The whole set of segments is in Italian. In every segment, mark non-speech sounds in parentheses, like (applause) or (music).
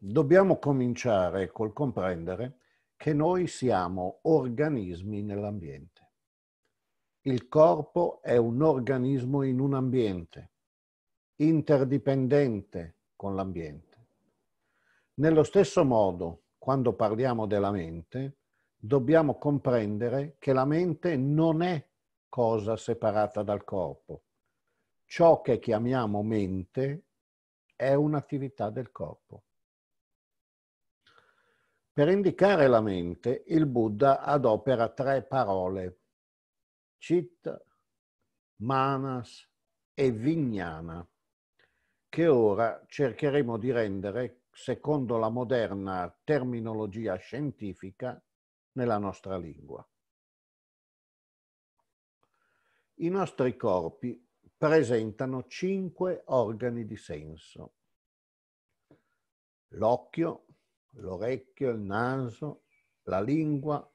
dobbiamo cominciare col comprendere che noi siamo organismi nell'ambiente. Il corpo è un organismo in un ambiente, interdipendente con l'ambiente. Nello stesso modo, quando parliamo della mente, dobbiamo comprendere che la mente non è cosa separata dal corpo. Ciò che chiamiamo mente è un'attività del corpo. Per indicare la mente, il Buddha adopera tre parole, citta, manas e vignana, che ora cercheremo di rendere secondo la moderna terminologia scientifica nella nostra lingua. I nostri corpi presentano cinque organi di senso. L'occhio l'orecchio, il naso, la lingua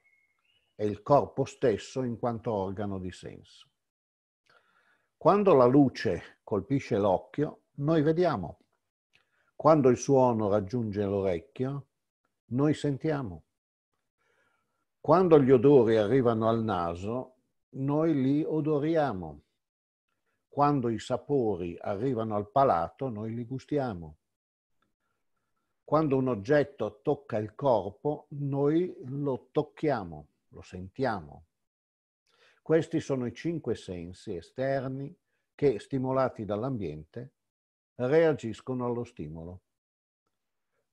e il corpo stesso in quanto organo di senso. Quando la luce colpisce l'occhio, noi vediamo. Quando il suono raggiunge l'orecchio, noi sentiamo. Quando gli odori arrivano al naso, noi li odoriamo. Quando i sapori arrivano al palato, noi li gustiamo. Quando un oggetto tocca il corpo, noi lo tocchiamo, lo sentiamo. Questi sono i cinque sensi esterni che, stimolati dall'ambiente, reagiscono allo stimolo.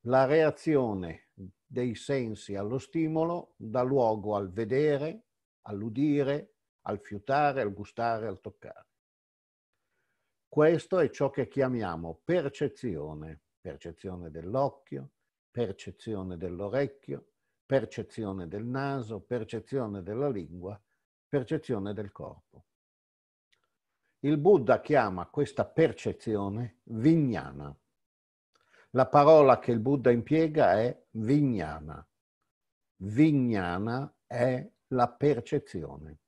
La reazione dei sensi allo stimolo dà luogo al vedere, all'udire, al fiutare, al gustare, al toccare. Questo è ciò che chiamiamo percezione percezione dell'occhio, percezione dell'orecchio, percezione del naso, percezione della lingua, percezione del corpo. Il Buddha chiama questa percezione vignana. La parola che il Buddha impiega è vignana. Vignana è la percezione.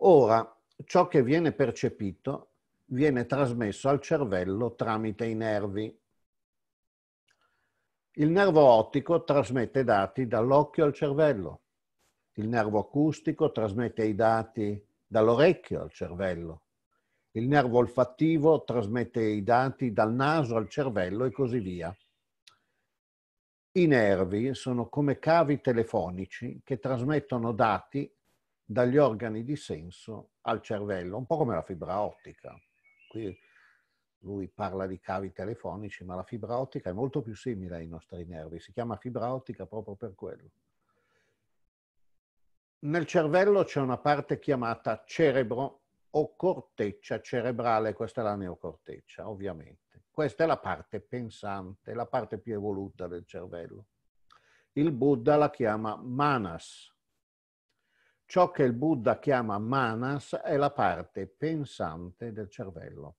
Ora, ciò che viene percepito viene trasmesso al cervello tramite i nervi. Il nervo ottico trasmette dati dall'occhio al cervello. Il nervo acustico trasmette i dati dall'orecchio al cervello. Il nervo olfattivo trasmette i dati dal naso al cervello e così via. I nervi sono come cavi telefonici che trasmettono dati dagli organi di senso al cervello, un po' come la fibra ottica qui lui parla di cavi telefonici, ma la fibra ottica è molto più simile ai nostri nervi, si chiama fibra ottica proprio per quello. Nel cervello c'è una parte chiamata cerebro o corteccia cerebrale, questa è la neocorteccia, ovviamente. Questa è la parte pensante, la parte più evoluta del cervello. Il Buddha la chiama manas, Ciò che il Buddha chiama manas è la parte pensante del cervello.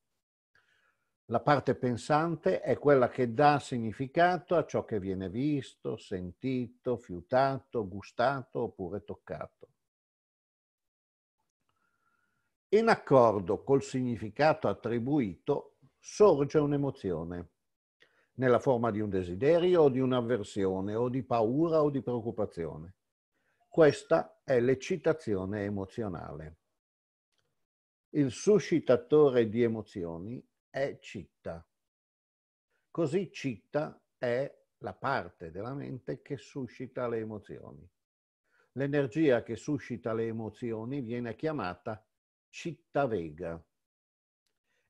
La parte pensante è quella che dà significato a ciò che viene visto, sentito, fiutato, gustato oppure toccato. In accordo col significato attribuito sorge un'emozione, nella forma di un desiderio o di un'avversione o di paura o di preoccupazione. Questa è l'eccitazione emozionale. Il suscitatore di emozioni è citta. Così citta è la parte della mente che suscita le emozioni. L'energia che suscita le emozioni viene chiamata citta vega,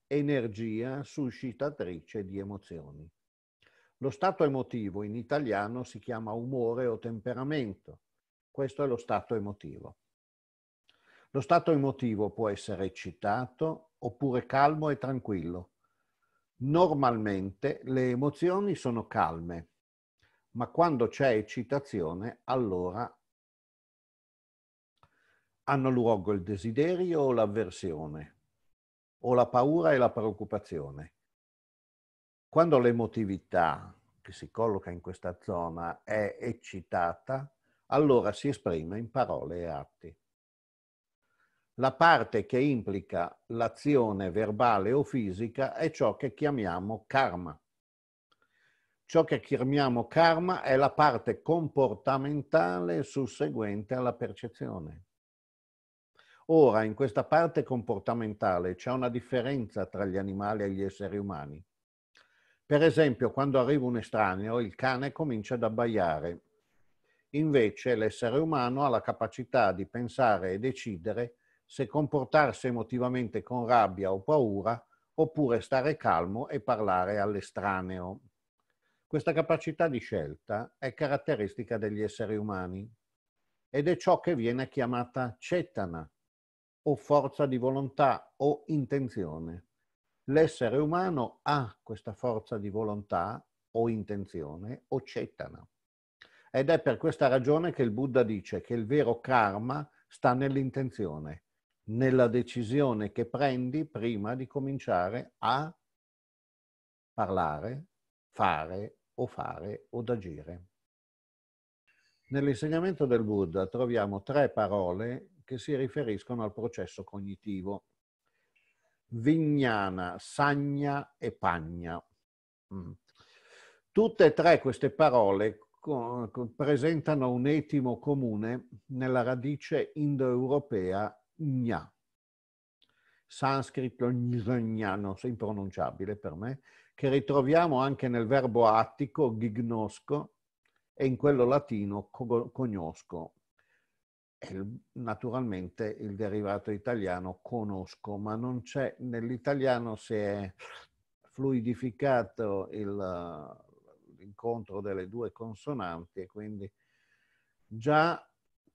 energia suscitatrice di emozioni. Lo stato emotivo in italiano si chiama umore o temperamento questo è lo stato emotivo. Lo stato emotivo può essere eccitato oppure calmo e tranquillo. Normalmente le emozioni sono calme, ma quando c'è eccitazione allora hanno luogo il desiderio o l'avversione, o la paura e la preoccupazione. Quando l'emotività che si colloca in questa zona è eccitata, allora si esprime in parole e atti. La parte che implica l'azione verbale o fisica è ciò che chiamiamo karma. Ciò che chiamiamo karma è la parte comportamentale susseguente alla percezione. Ora, in questa parte comportamentale c'è una differenza tra gli animali e gli esseri umani. Per esempio, quando arriva un estraneo, il cane comincia ad abbaiare Invece l'essere umano ha la capacità di pensare e decidere se comportarsi emotivamente con rabbia o paura oppure stare calmo e parlare all'estraneo. Questa capacità di scelta è caratteristica degli esseri umani ed è ciò che viene chiamata cetana o forza di volontà o intenzione. L'essere umano ha questa forza di volontà o intenzione o cetana. Ed è per questa ragione che il Buddha dice che il vero karma sta nell'intenzione, nella decisione che prendi prima di cominciare a parlare, fare o fare o agire. Nell'insegnamento del Buddha troviamo tre parole che si riferiscono al processo cognitivo. Vignana, Sagna e Pagna. Mm. Tutte e tre queste parole presentano un etimo comune nella radice indoeuropea gna. Sanscrito gna, non so impronunciabile per me, che ritroviamo anche nel verbo attico gignosco e in quello latino cognosco. E naturalmente il derivato italiano conosco, ma non c'è nell'italiano si è fluidificato il l'incontro delle due consonanti e quindi già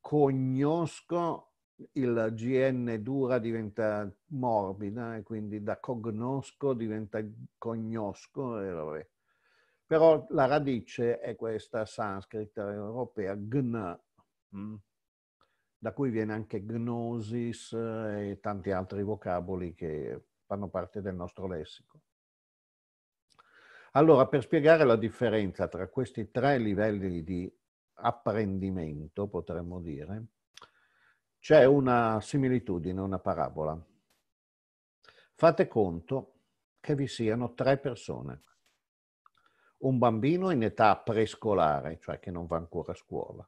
cognosco il GN dura diventa morbida e quindi da cognosco diventa cognosco. E Però la radice è questa sanscrita europea gn, mm, da cui viene anche gnosis e tanti altri vocaboli che fanno parte del nostro lessico. Allora, per spiegare la differenza tra questi tre livelli di apprendimento, potremmo dire, c'è una similitudine, una parabola. Fate conto che vi siano tre persone. Un bambino in età prescolare, cioè che non va ancora a scuola,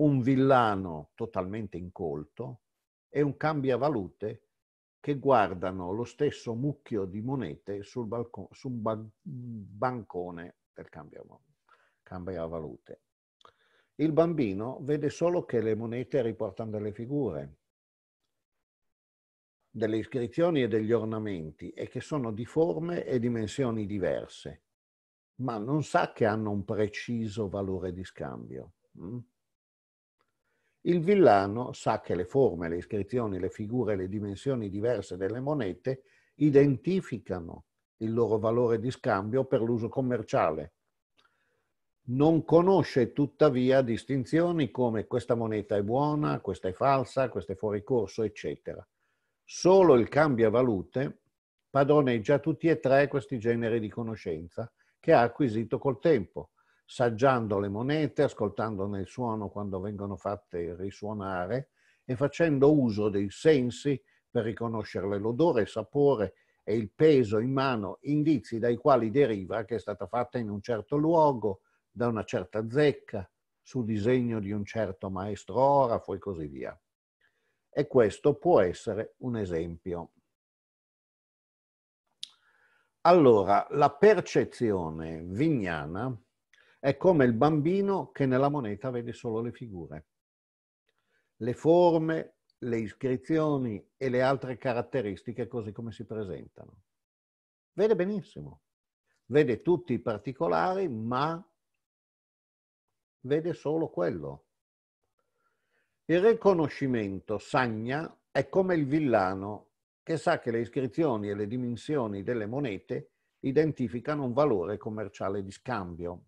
un villano totalmente incolto e un cambiavalute che guardano lo stesso mucchio di monete sul, balcone, sul ba- bancone del cambiavalute. Il bambino vede solo che le monete riportano delle figure, delle iscrizioni e degli ornamenti e che sono di forme e dimensioni diverse, ma non sa che hanno un preciso valore di scambio. Mm? il villano sa che le forme, le iscrizioni, le figure, le dimensioni diverse delle monete identificano il loro valore di scambio per l'uso commerciale. Non conosce tuttavia distinzioni come questa moneta è buona, questa è falsa, questa è fuori corso, eccetera. Solo il cambio valute padroneggia tutti e tre questi generi di conoscenza che ha acquisito col tempo saggiando le monete, ascoltandone il suono quando vengono fatte risuonare e facendo uso dei sensi per riconoscerle l'odore, il sapore e il peso in mano, indizi dai quali deriva che è stata fatta in un certo luogo, da una certa zecca, su disegno di un certo maestro orafo e così via. E questo può essere un esempio. Allora, la percezione vignana è come il bambino che nella moneta vede solo le figure. Le forme, le iscrizioni e le altre caratteristiche così come si presentano. Vede benissimo, vede tutti i particolari, ma vede solo quello. Il riconoscimento sagna è come il villano che sa che le iscrizioni e le dimensioni delle monete identificano un valore commerciale di scambio.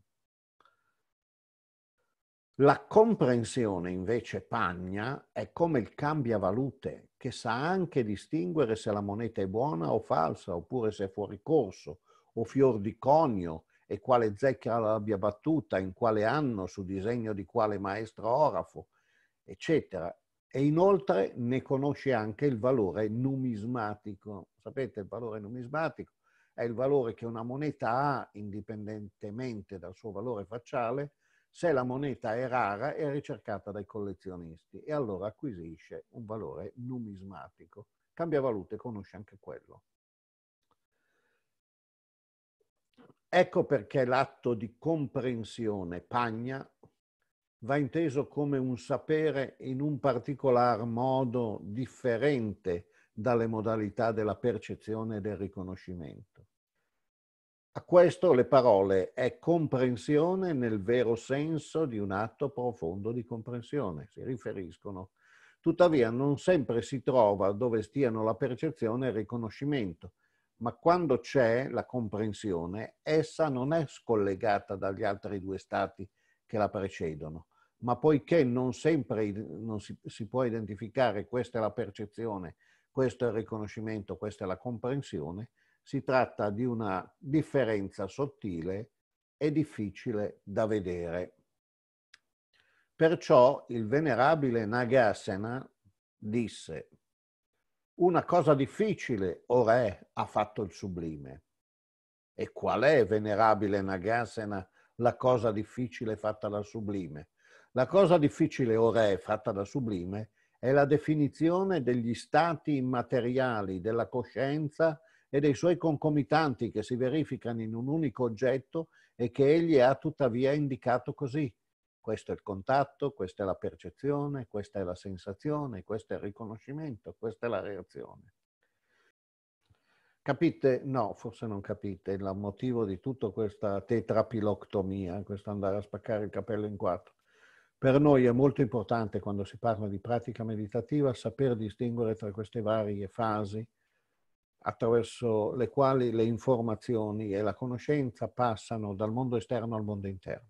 La comprensione invece pagna è come il cambiavalute che sa anche distinguere se la moneta è buona o falsa oppure se è fuori corso o fior di conio e quale zecca l'abbia battuta, in quale anno, su disegno di quale maestro orafo, eccetera. E inoltre ne conosce anche il valore numismatico. Sapete, il valore numismatico è il valore che una moneta ha indipendentemente dal suo valore facciale se la moneta è rara è ricercata dai collezionisti e allora acquisisce un valore numismatico. Cambia valute conosce anche quello. Ecco perché l'atto di comprensione pagna va inteso come un sapere in un particolar modo differente dalle modalità della percezione e del riconoscimento. A questo le parole è comprensione nel vero senso di un atto profondo di comprensione, si riferiscono. Tuttavia non sempre si trova dove stiano la percezione e il riconoscimento, ma quando c'è la comprensione, essa non è scollegata dagli altri due stati che la precedono, ma poiché non sempre non si, si può identificare questa è la percezione, questo è il riconoscimento, questa è la comprensione, si tratta di una differenza sottile e difficile da vedere. Perciò il venerabile Nagasena disse, una cosa difficile, o re, ha fatto il sublime. E qual è, venerabile Nagasena, la cosa difficile fatta dal sublime? La cosa difficile, o re, fatta dal sublime, è la definizione degli stati immateriali della coscienza e dei suoi concomitanti che si verificano in un unico oggetto e che egli ha tuttavia indicato così. Questo è il contatto, questa è la percezione, questa è la sensazione, questo è il riconoscimento, questa è la reazione. Capite? No, forse non capite il motivo di tutta questa tetrapiloctomia, questo andare a spaccare il capello in quattro. Per noi è molto importante quando si parla di pratica meditativa saper distinguere tra queste varie fasi, attraverso le quali le informazioni e la conoscenza passano dal mondo esterno al mondo interno.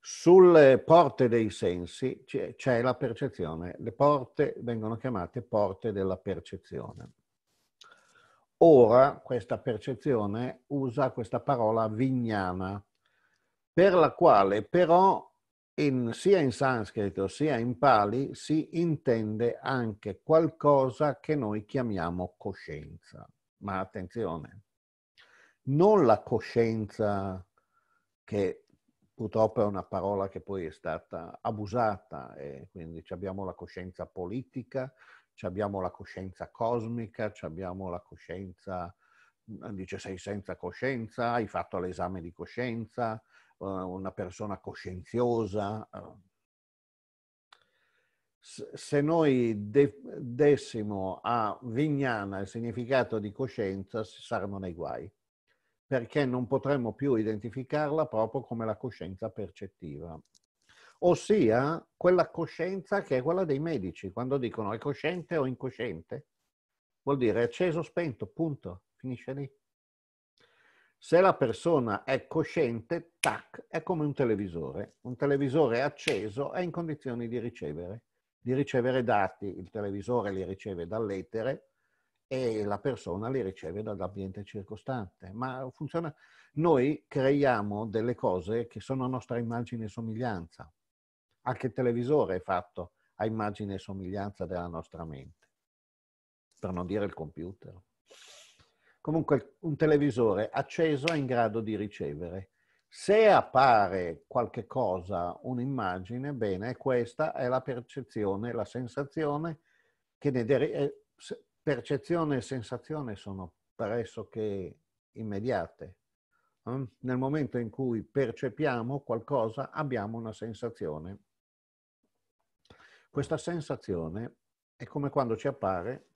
Sulle porte dei sensi c'è la percezione, le porte vengono chiamate porte della percezione. Ora questa percezione usa questa parola vignana, per la quale però in, sia in sanscrito sia in pali si intende anche qualcosa che noi chiamiamo coscienza. Ma attenzione, non la coscienza che purtroppo è una parola che poi è stata abusata, e quindi abbiamo la coscienza politica, abbiamo la coscienza cosmica, abbiamo la coscienza, dice sei senza coscienza, hai fatto l'esame di coscienza, eh, una persona coscienziosa. Eh. Se noi de- dessimo a Vignana il significato di coscienza, saremmo nei guai, perché non potremmo più identificarla proprio come la coscienza percettiva ossia quella coscienza che è quella dei medici, quando dicono è cosciente o incosciente, vuol dire acceso o spento, punto, finisce lì. Se la persona è cosciente, tac, è come un televisore. Un televisore acceso è in condizioni di ricevere, di ricevere dati. Il televisore li riceve dall'etere e la persona li riceve dall'ambiente circostante. Ma funziona. Noi creiamo delle cose che sono a nostra immagine e somiglianza. Anche il televisore è fatto a immagine e somiglianza della nostra mente, per non dire il computer comunque un televisore acceso è in grado di ricevere. Se appare qualche cosa, un'immagine, bene, questa è la percezione, la sensazione che ne deriva. Eh, percezione e sensazione sono pressoché immediate. Mm? Nel momento in cui percepiamo qualcosa abbiamo una sensazione. Questa sensazione è come quando ci appare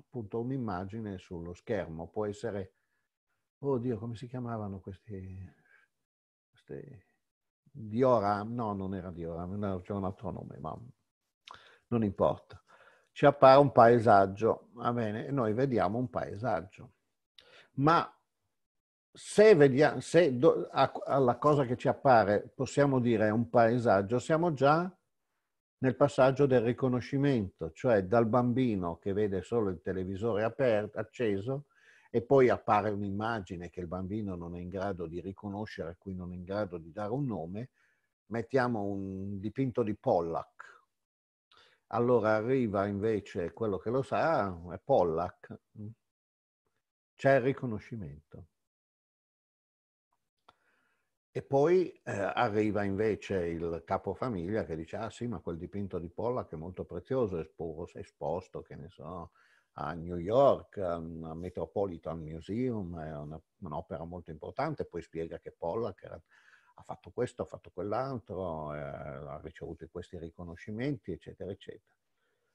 appunto un'immagine sullo schermo. Può essere, oh Dio, come si chiamavano questi, questi Dioram? No, non era Dioram, no, c'è un altro nome, ma non importa. Ci appare un paesaggio, va bene, e noi vediamo un paesaggio. Ma se, vediamo, se do, a, alla cosa che ci appare possiamo dire un paesaggio, siamo già nel passaggio del riconoscimento, cioè dal bambino che vede solo il televisore aperto, acceso e poi appare un'immagine che il bambino non è in grado di riconoscere, a cui non è in grado di dare un nome, mettiamo un dipinto di Pollack. Allora arriva invece quello che lo sa, è Pollack. C'è il riconoscimento. E poi eh, arriva invece il capofamiglia che dice, ah sì, ma quel dipinto di Pollack è molto prezioso, è esposto, è esposto che ne so, a New York, ehm, al Metropolitan Museum, è una, un'opera molto importante, poi spiega che Pollack era, ha fatto questo, ha fatto quell'altro, eh, ha ricevuto questi riconoscimenti, eccetera, eccetera.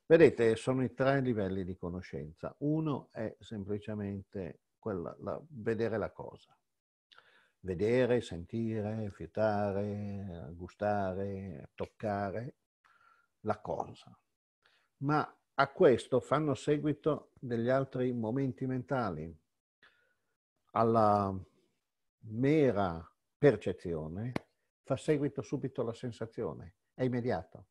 Vedete, sono i tre livelli di conoscenza. Uno è semplicemente quella, la, vedere la cosa vedere, sentire, fiutare, gustare, toccare la cosa. Ma a questo fanno seguito degli altri momenti mentali, alla mera percezione fa seguito subito la sensazione, è immediato.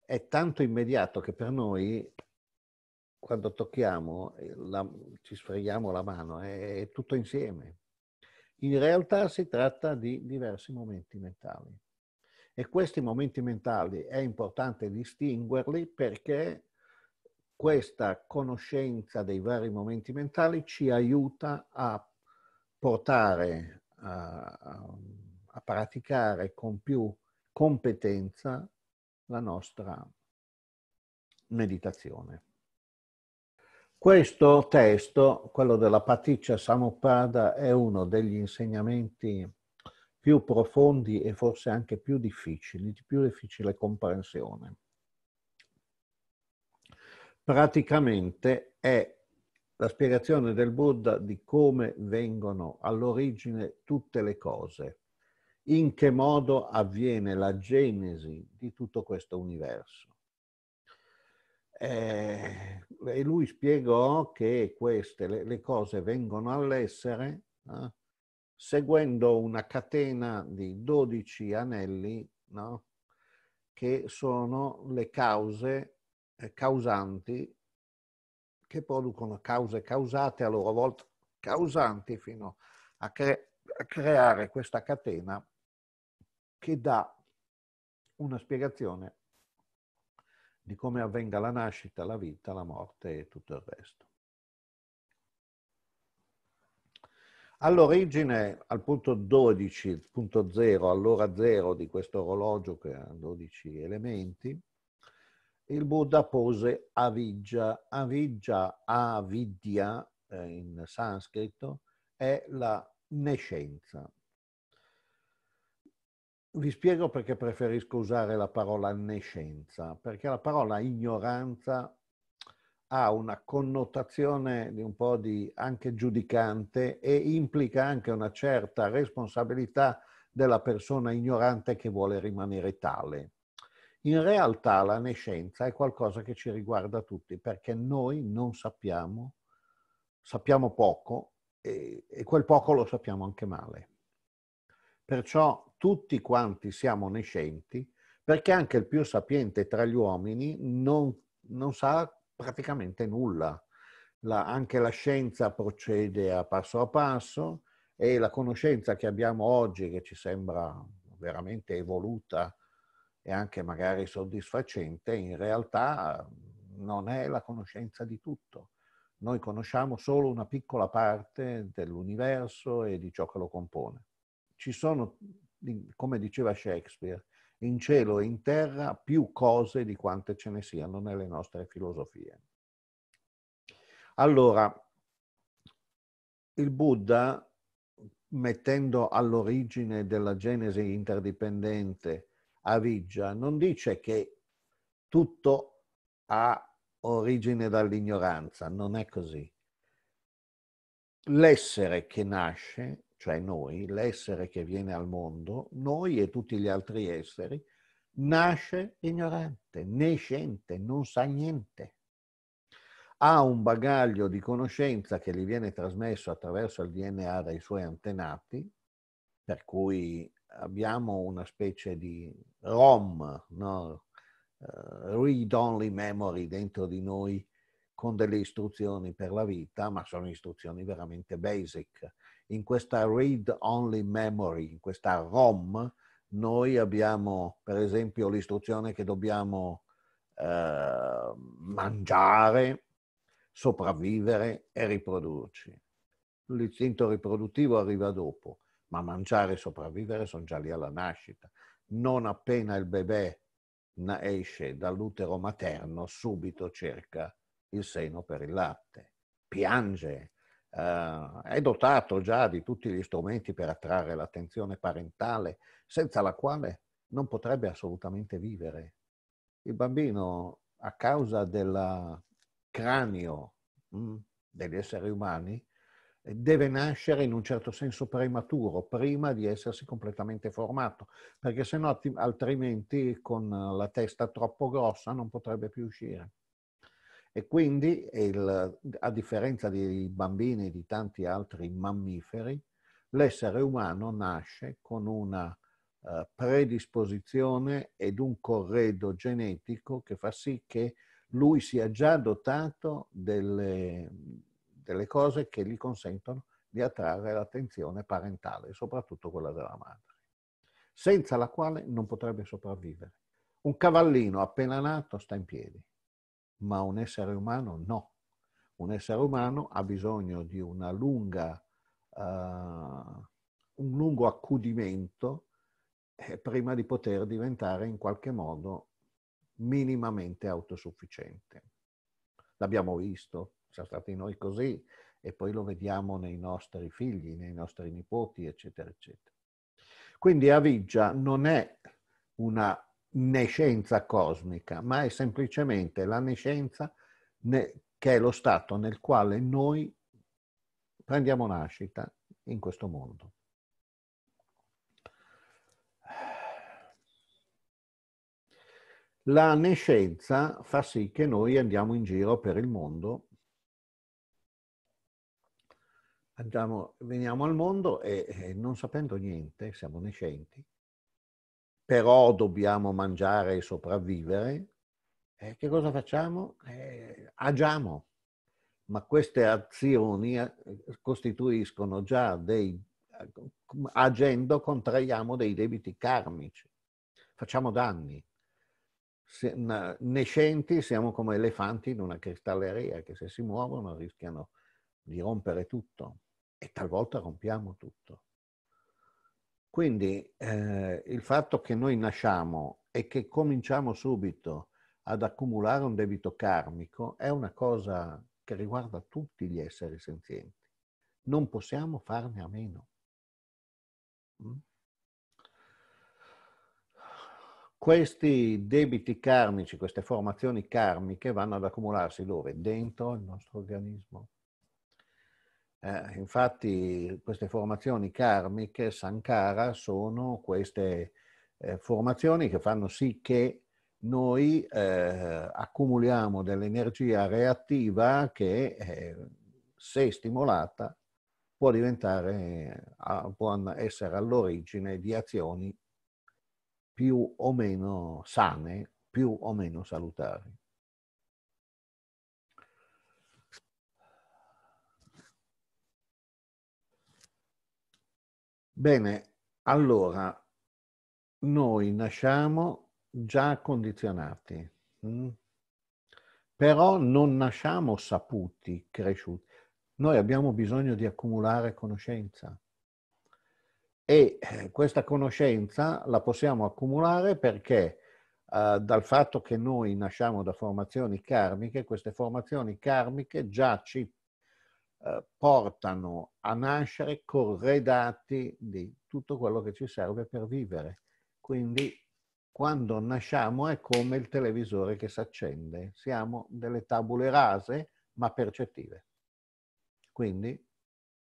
È tanto immediato che per noi, quando tocchiamo, eh, la, ci sfreghiamo la mano, è, è tutto insieme. In realtà si tratta di diversi momenti mentali. E questi momenti mentali è importante distinguerli perché questa conoscenza dei vari momenti mentali ci aiuta a portare a, a praticare con più competenza la nostra meditazione. Questo testo, quello della Paticcia Samuppada, è uno degli insegnamenti più profondi e forse anche più difficili, di più difficile comprensione. Praticamente è la spiegazione del Buddha di come vengono all'origine tutte le cose, in che modo avviene la genesi di tutto questo universo. Eh, e lui spiegò che queste le, le cose vengono all'essere eh, seguendo una catena di 12 anelli no? che sono le cause eh, causanti che producono cause causate a loro volta causanti fino a, cre a creare questa catena che dà una spiegazione di come avvenga la nascita, la vita, la morte e tutto il resto. All'origine, al punto 12, punto 0, all'ora 0 di questo orologio che ha 12 elementi, il Buddha pose Avijja. Avijja, Avidya eh, in sanscrito, è la nescenza vi spiego perché preferisco usare la parola nescenza, perché la parola ignoranza ha una connotazione di un po' di anche giudicante e implica anche una certa responsabilità della persona ignorante che vuole rimanere tale. In realtà la nescenza è qualcosa che ci riguarda tutti perché noi non sappiamo, sappiamo poco e, e quel poco lo sappiamo anche male. Perciò tutti quanti siamo nescenti, perché anche il più sapiente tra gli uomini non, non sa praticamente nulla. La, anche la scienza procede a passo a passo e la conoscenza che abbiamo oggi, che ci sembra veramente evoluta e anche magari soddisfacente, in realtà non è la conoscenza di tutto. Noi conosciamo solo una piccola parte dell'universo e di ciò che lo compone. Ci sono come diceva Shakespeare, in cielo e in terra più cose di quante ce ne siano nelle nostre filosofie. Allora, il Buddha, mettendo all'origine della genesi interdipendente Avijja, non dice che tutto ha origine dall'ignoranza, non è così. L'essere che nasce cioè noi, l'essere che viene al mondo, noi e tutti gli altri esseri, nasce ignorante, nescente, non sa niente. Ha un bagaglio di conoscenza che gli viene trasmesso attraverso il DNA dai suoi antenati, per cui abbiamo una specie di ROM, no? uh, eh, read-only memory dentro di noi con delle istruzioni per la vita, ma sono istruzioni veramente basic in questa read-only memory, in questa ROM, noi abbiamo per esempio l'istruzione che dobbiamo eh, mangiare, sopravvivere e riprodurci. L'istinto riproduttivo arriva dopo, ma mangiare e sopravvivere sono già lì alla nascita. Non appena il bebè esce dall'utero materno, subito cerca il seno per il latte, piange, eh, è dotato già di tutti gli strumenti per attrarre l'attenzione parentale, senza la quale non potrebbe assolutamente vivere. Il bambino, a causa del cranio mh, mm, degli esseri umani, deve nascere in un certo senso prematuro, prima di essersi completamente formato, perché se no altrimenti con la testa troppo grossa non potrebbe più uscire. E quindi, il, a differenza dei bambini e di tanti altri mammiferi, l'essere umano nasce con una eh, predisposizione ed un corredo genetico che fa sì che lui sia già dotato delle, delle cose che gli consentono di attrarre l'attenzione parentale, soprattutto quella della madre, senza la quale non potrebbe sopravvivere. Un cavallino appena nato sta in piedi, ma un essere umano no. Un essere umano ha bisogno di una lunga, uh, un lungo accudimento eh, prima di poter diventare in qualche modo minimamente autosufficiente. L'abbiamo visto, siamo stati noi così e poi lo vediamo nei nostri figli, nei nostri nipoti, eccetera, eccetera. Quindi Aviggia non è una nescenza cosmica, ma è semplicemente la nescenza ne, che è lo stato nel quale noi prendiamo nascita in questo mondo. La nescenza fa sì che noi andiamo in giro per il mondo, andiamo, veniamo al mondo e, e non sapendo niente, siamo nescenti, però dobbiamo mangiare e sopravvivere, eh, che cosa facciamo? Eh, agiamo, ma queste azioni eh, costituiscono già dei, eh, agendo contraiamo dei debiti karmici, facciamo danni. Se, nescenti siamo come elefanti in una cristalleria che se si muovono rischiano di rompere tutto e talvolta rompiamo tutto. Quindi eh, il fatto che noi nasciamo e che cominciamo subito ad accumulare un debito karmico è una cosa che riguarda tutti gli esseri senzienti. Non possiamo farne a meno. Mm? Questi debiti karmici, queste formazioni karmiche vanno ad accumularsi dove? Dentro il nostro organismo. Eh, infatti queste formazioni karmiche, Sankara, sono queste eh, formazioni che fanno sì che noi eh, accumuliamo dell'energia reattiva che eh, se stimolata può diventare, può essere all'origine di azioni più o meno sane, più o meno salutari. Bene, allora, noi nasciamo già condizionati, mm? però non nasciamo saputi, cresciuti. Noi abbiamo bisogno di accumulare conoscenza e eh, questa conoscenza la possiamo accumulare perché eh, dal fatto che noi nasciamo da formazioni karmiche, queste formazioni karmiche già ci eh, portano a nascere corredati di tutto quello che ci serve per vivere. Quindi quando nasciamo è come il televisore che si accende, siamo delle tabule rase ma percettive. Quindi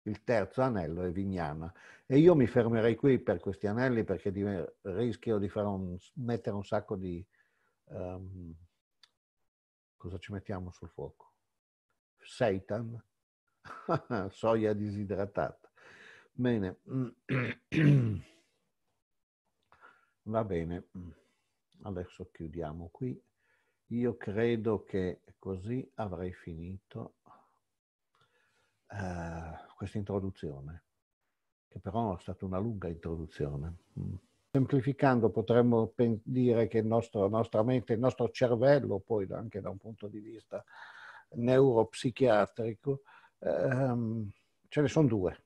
il terzo anello è Vignana. E io mi fermerei qui per questi anelli perché rischio di un, mettere un sacco di... Um, cosa ci mettiamo sul fuoco? Satan, (laughs) soia disidratata. Bene. Mm. (clears throat) Va bene. Mm. Adesso chiudiamo qui. Io credo che così avrei finito uh, questa introduzione, che però è stata una lunga introduzione. Mm. Semplificando potremmo dire che la nostra mente, il nostro cervello, poi anche da un punto di vista neuropsichiatrico, ehm, ce ne sono due.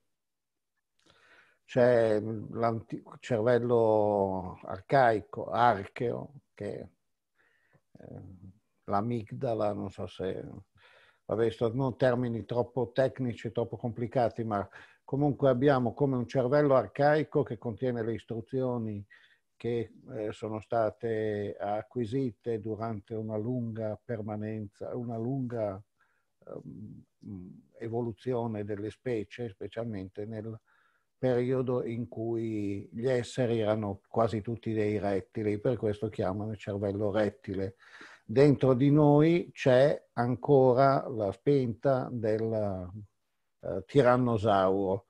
C'è l'antico cervello arcaico, archeo, che eh, l'amigdala, non so se... Vabbè, sono termini troppo tecnici, troppo complicati, ma comunque abbiamo come un cervello arcaico che contiene le istruzioni che eh, sono state acquisite durante una lunga permanenza, una lunga Ehm, mm, evoluzione delle specie, specialmente nel periodo in cui gli esseri erano quasi tutti dei rettili, per questo chiamano il cervello rettile. Dentro di noi c'è ancora la spinta del eh, tirannosauro,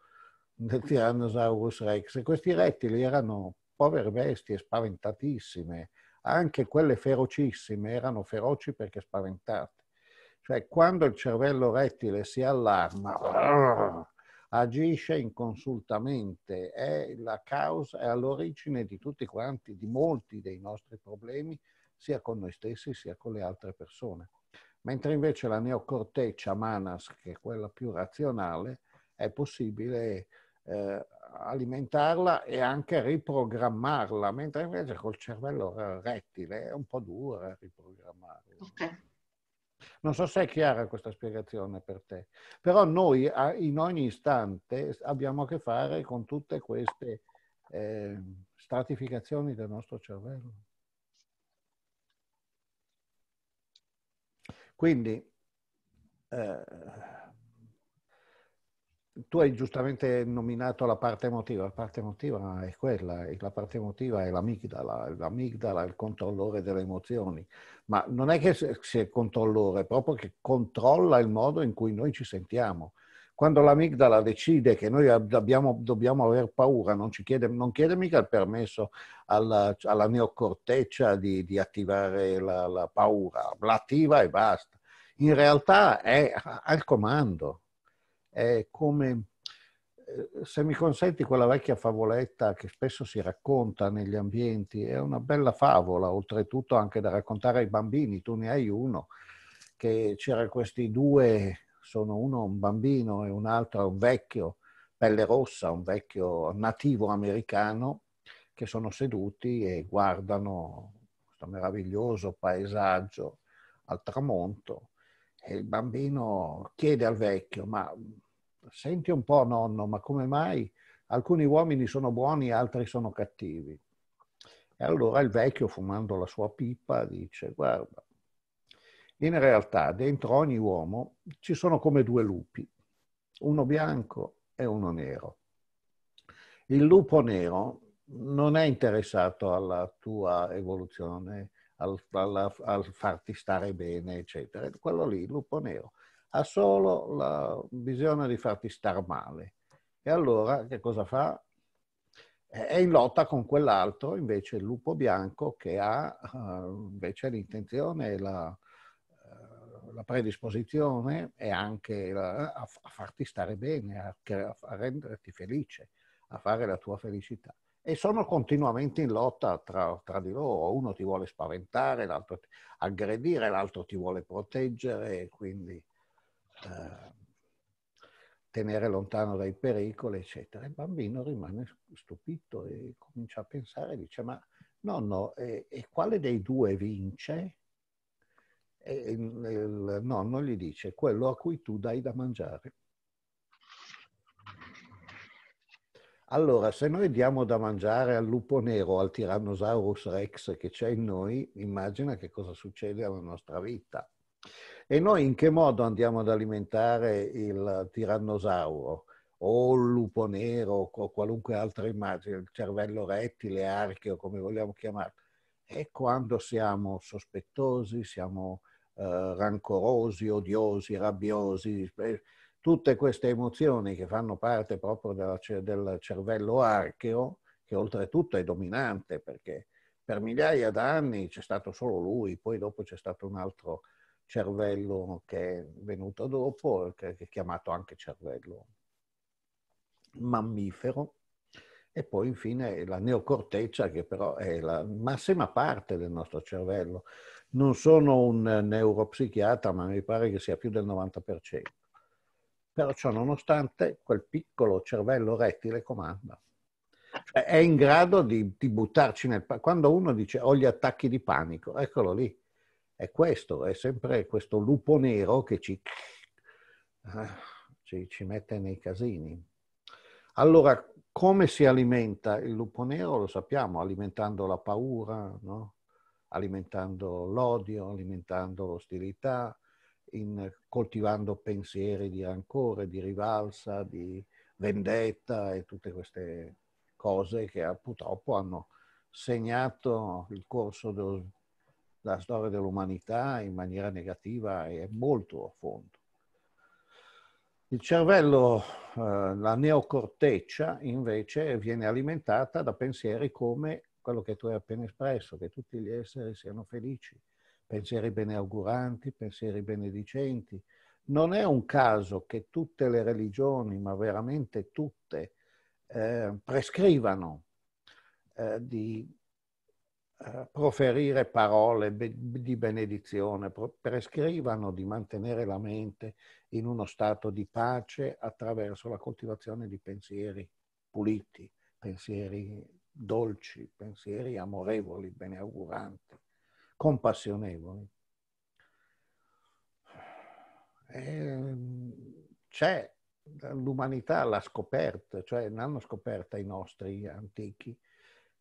del Tyrannosaurus rex. questi rettili erano povere bestie, spaventatissime, anche quelle ferocissime erano feroci perché spaventate cioè quando il cervello rettile si allarma, (clears throat) agisce inconsultamente, è la causa, è all'origine di tutti quanti, di molti dei nostri problemi, sia con noi stessi sia con le altre persone. Mentre invece la neocorteccia manas, che è quella più razionale, è possibile eh, alimentarla e anche riprogrammarla, mentre invece col cervello rettile è un po' dura riprogrammarla. Okay. Non so se è chiara questa spiegazione per te, però noi in ogni istante abbiamo a che fare con tutte queste eh, stratificazioni del nostro cervello. Quindi, eh, tu hai giustamente nominato la parte emotiva, la parte emotiva è quella, la parte emotiva è l'amigdala, l'amigdala è il controllore delle emozioni, ma non è che sia il controllore, è proprio che controlla il modo in cui noi ci sentiamo. Quando l'amigdala decide che noi abbiamo, dobbiamo aver paura, non, chiede, non, chiede, mica il permesso alla, alla neocorteccia di, di attivare la, la paura, l'attiva e basta. In realtà è al comando, è come, eh, se mi consenti, quella vecchia favoletta che spesso si racconta negli ambienti, è una bella favola, oltretutto anche da raccontare ai bambini, tu ne hai uno, che c'erano questi due, sono uno un bambino e un altro un vecchio, pelle rossa, un vecchio nativo americano, che sono seduti e guardano questo meraviglioso paesaggio al tramonto e il bambino chiede al vecchio ma senti un po' nonno, ma come mai alcuni uomini sono buoni e altri sono cattivi? E allora il vecchio, fumando la sua pipa, dice, guarda, in realtà dentro ogni uomo ci sono come due lupi, uno bianco e uno nero. Il lupo nero non è interessato alla tua evoluzione, al, alla, al farti stare bene, eccetera. Quello lì, il lupo nero, ha solo la visione di farti star male. E allora che cosa fa? È in lotta con quell'altro, invece, il lupo bianco che ha uh, invece l'intenzione la, uh, la, predisposizione e anche la, a, a, farti stare bene, a, a renderti felice, a fare la tua felicità e sono continuamente in lotta tra, tra, di loro. Uno ti vuole spaventare, l'altro ti aggredire, l'altro ti vuole proteggere, quindi eh, tenere lontano dai pericoli, eccetera. Il bambino rimane stupito e comincia a pensare, dice, ma nonno, e, e quale dei due vince? E il, il nonno gli dice, quello a cui tu dai da mangiare. Allora, se noi diamo da mangiare al lupo nero, al Tyrannosaurus rex che c'è in noi, immagina che cosa succede alla nostra vita. E noi in che modo andiamo ad alimentare il tirannosauro o il lupo nero o qualunque altra immagine, il cervello rettile, archeo, come vogliamo chiamarlo? E quando siamo sospettosi, siamo eh, rancorosi, odiosi, rabbiosi, eh, tutte queste emozioni che fanno parte proprio della, del cervello archeo, che oltretutto è dominante perché per migliaia d'anni c'è stato solo lui, poi dopo c'è stato un altro cervello che è venuto dopo, che è chiamato anche cervello mammifero, e poi infine la neocorteccia che però è la massima parte del nostro cervello. Non sono un neuropsichiatra, ma mi pare che sia più del 90%. Però ciò nonostante, quel piccolo cervello rettile comanda. Cioè, è in grado di, di buttarci nel... Quando uno dice ho gli attacchi di panico, eccolo lì è questo, è sempre questo lupo nero che ci, ah, ci, ci mette nei casini. Allora, come si alimenta il lupo nero? Lo sappiamo, alimentando la paura, no? alimentando l'odio, alimentando l'ostilità, in, coltivando pensieri di rancore, di rivalsa, di vendetta e tutte queste cose che purtroppo hanno segnato il corso dello la storia dell'umanità in maniera negativa e molto a fondo. Il cervello, eh, la neocorteccia, invece, viene alimentata da pensieri come quello che tu hai appena espresso, che tutti gli esseri siano felici, pensieri beneauguranti, pensieri benedicenti. Non è un caso che tutte le religioni, ma veramente tutte, eh, prescrivano eh, di eh, proferire parole di benedizione, pro- prescrivano di mantenere la mente in uno stato di pace attraverso la coltivazione di pensieri puliti, pensieri dolci, pensieri amorevoli, beneauguranti, compassionevoli. E ehm, c'è l'umanità l'ha scoperta, cioè l'hanno scoperta i nostri antichi,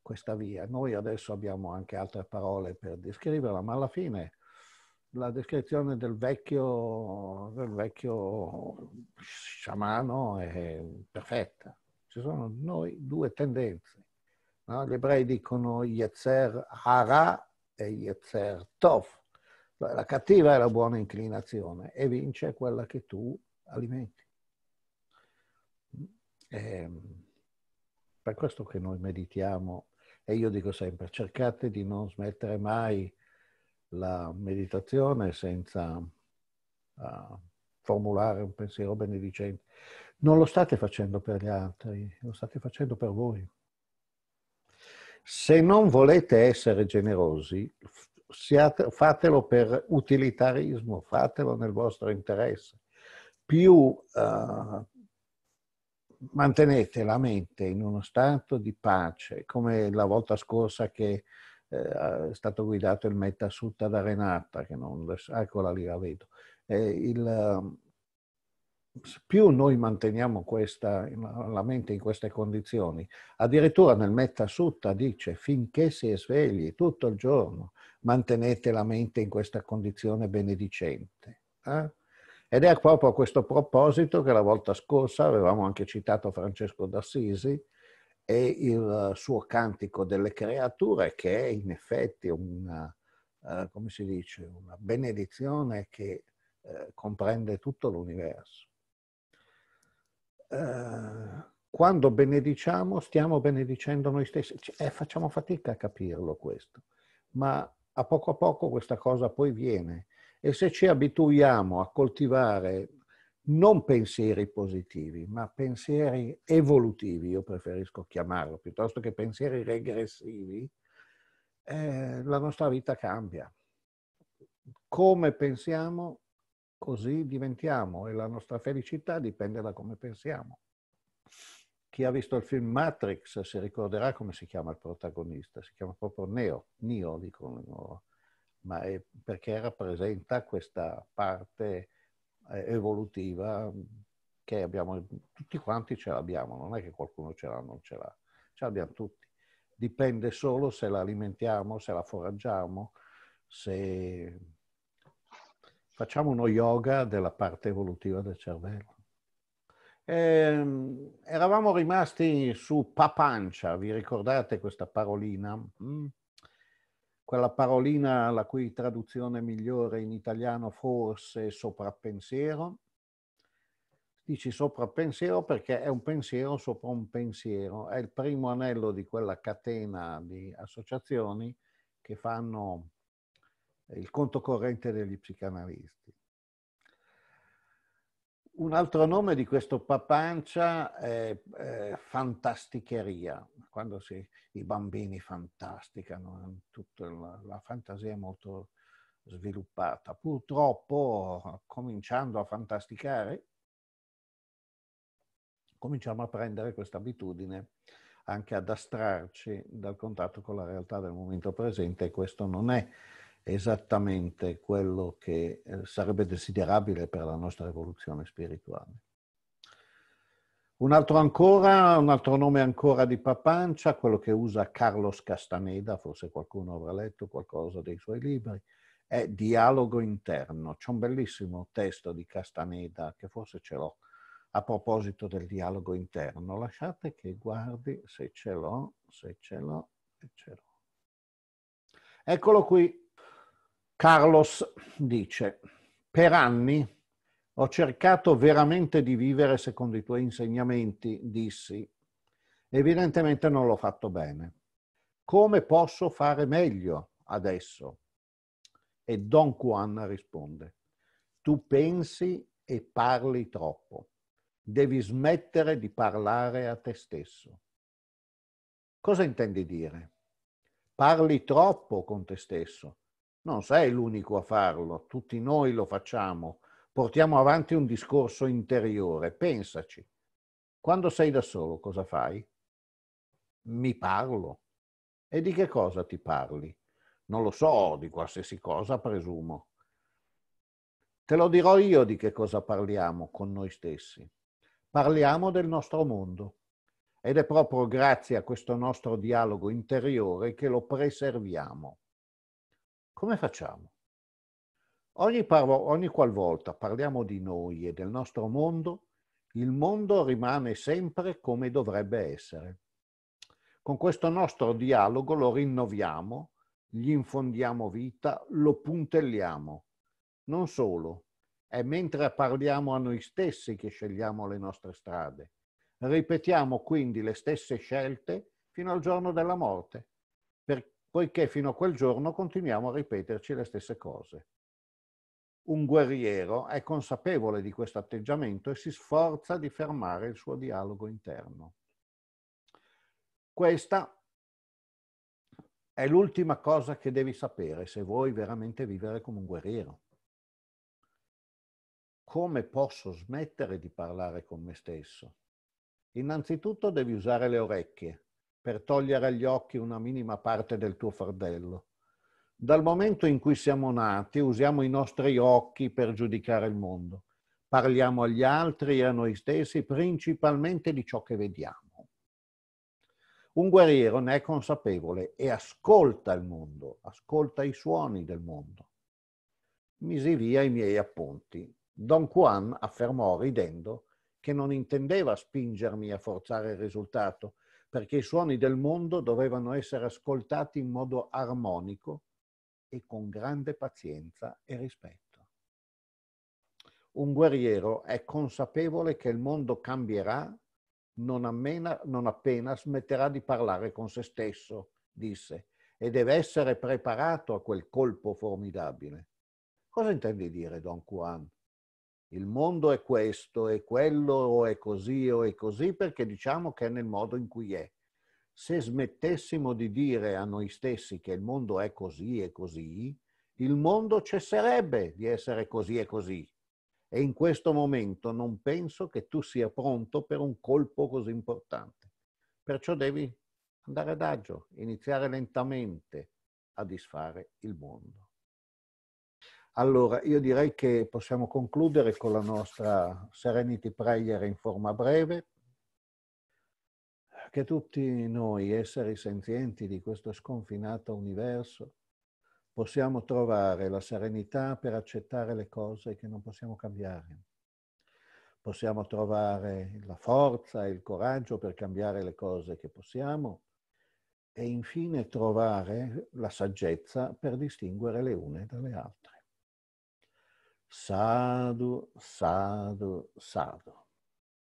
questa via. Noi adesso abbiamo anche altre parole per descriverla, ma alla fine la descrizione del vecchio, del vecchio sciamano è perfetta. Ci sono noi due tendenze. No? Gli ebrei dicono Yetzer Hara e Yetzer Tov. La cattiva è la buona inclinazione e vince quella che tu alimenti. E ehm, per questo che noi meditiamo e io dico sempre, cercate di non smettere mai la meditazione senza uh, formulare un pensiero benedicente. Non lo state facendo per gli altri, lo state facendo per voi. Se non volete essere generosi, siate, fatelo per utilitarismo, fatelo nel vostro interesse. Più, uh, mantenete la mente in uno stato di pace, come la volta scorsa che eh, è stato guidato il Metta Sutta da Renata, che non... lo so, eccola lì, la vedo. Eh, il, più noi manteniamo questa, la mente in queste condizioni, addirittura nel Metta Sutta dice finché si è svegli tutto il giorno mantenete la mente in questa condizione benedicente. Eh? Ed è proprio a questo proposito che la volta scorsa avevamo anche citato Francesco d'Assisi e il eh, suo cantico delle creature, che è in effetti una, eh, eh, come si dice, una benedizione che comprende tutto l'universo. Quando benediciamo, stiamo benedicendo noi stessi. E facciamo fatica a capirlo questo, ma a poco a poco questa cosa poi viene e se ci abituiamo a coltivare non pensieri positivi, ma pensieri evolutivi, io preferisco chiamarlo, piuttosto che pensieri regressivi, eh, la nostra vita cambia. Come pensiamo, così diventiamo e la nostra felicità dipende da come pensiamo. Chi ha visto il film Matrix si ricorderà come si chiama il protagonista, si chiama proprio Neo, Neo dicono ma è perché rappresenta questa parte eh, evolutiva che abbiamo, tutti quanti ce l'abbiamo, non è che qualcuno ce l'ha o non ce l'ha, ce l'abbiamo tutti. Dipende solo se la alimentiamo, se la foraggiamo, se facciamo uno yoga della parte evolutiva del cervello. E, ehm, eravamo rimasti su papancia, vi ricordate questa parolina? Mm? quella parolina la cui traduzione migliore in italiano forse è soprappensiero. Dici soprappensiero perché è un pensiero sopra un pensiero, è il primo anello di quella catena di associazioni che fanno il conto corrente degli psicanalisti. Un altro nome di questo papancia è, è fantasticheria, quando si, i bambini fantasticano, eh, tutta la, la fantasia è molto sviluppata. Purtroppo, cominciando a fantasticare, cominciamo a prendere questa abitudine anche ad astrarci dal contatto con la realtà del momento presente e questo non è esattamente quello che eh, sarebbe desiderabile per la nostra evoluzione spirituale. Un altro, ancora, un altro nome ancora di Papancia, quello che usa Carlos Castaneda, forse qualcuno avrà letto qualcosa dei suoi libri, è Dialogo interno. C'è un bellissimo testo di Castaneda che forse ce l'ho a proposito del dialogo interno. Lasciate che guardi se ce l'ho, se ce l'ho, se ce l'ho. Eccolo qui, Carlos dice, per anni ho cercato veramente di vivere secondo i tuoi insegnamenti, dissi. Evidentemente non l'ho fatto bene. Come posso fare meglio adesso? E Don Juan risponde, tu pensi e parli troppo. Devi smettere di parlare a te stesso. Cosa intendi dire? Parli troppo con te stesso non sei l'unico a farlo, tutti noi lo facciamo, portiamo avanti un discorso interiore, pensaci. Quando sei da solo cosa fai? Mi parlo. E di che cosa ti parli? Non lo so, di qualsiasi cosa presumo. Te lo dirò io di che cosa parliamo con noi stessi. Parliamo del nostro mondo ed è proprio grazie a questo nostro dialogo interiore che lo preserviamo. Come facciamo? Ogni, parvo, ogni qualvolta parliamo di noi e del nostro mondo, il mondo rimane sempre come dovrebbe essere. Con questo nostro dialogo lo rinnoviamo, gli infondiamo vita, lo puntelliamo. Non solo, è mentre parliamo a noi stessi che scegliamo le nostre strade. Ripetiamo quindi le stesse scelte fino al giorno della morte, per poiché fino a quel giorno continuiamo a ripeterci le stesse cose. Un guerriero è consapevole di questo atteggiamento e si sforza di fermare il suo dialogo interno. Questa è l'ultima cosa che devi sapere se vuoi veramente vivere come un guerriero. Come posso smettere di parlare con me stesso? Innanzitutto devi usare le orecchie, per togliere agli occhi una minima parte del tuo fardello. Dal momento in cui siamo nati usiamo i nostri occhi per giudicare il mondo. Parliamo agli altri e a noi stessi principalmente di ciò che vediamo. Un guerriero ne è consapevole e ascolta il mondo, ascolta i suoni del mondo. Misi via i miei appunti. Don Juan affermò ridendo che non intendeva spingermi a forzare il risultato, perché i suoni del mondo dovevano essere ascoltati in modo armonico e con grande pazienza e rispetto. Un guerriero è consapevole che il mondo cambierà non, ammena, non appena smetterà di parlare con se stesso, disse, e deve essere preparato a quel colpo formidabile. Cosa intendi dire, Don Juan? il mondo è questo, è quello, o è così, o è così, perché diciamo che è nel modo in cui è. Se smettessimo di dire a noi stessi che il mondo è così e così, il mondo cesserebbe di essere così e così. E in questo momento non penso che tu sia pronto per un colpo così importante. Perciò devi andare adagio, iniziare lentamente a disfare il mondo. Allora, io direi che possiamo concludere con la nostra Serenity Prayer in forma breve. Che tutti noi, esseri senzienti di questo sconfinato universo, possiamo trovare la serenità per accettare le cose che non possiamo cambiare. Possiamo trovare la forza e il coraggio per cambiare le cose che possiamo e infine trovare la saggezza per distinguere le une dalle altre. Sado, sado, sado.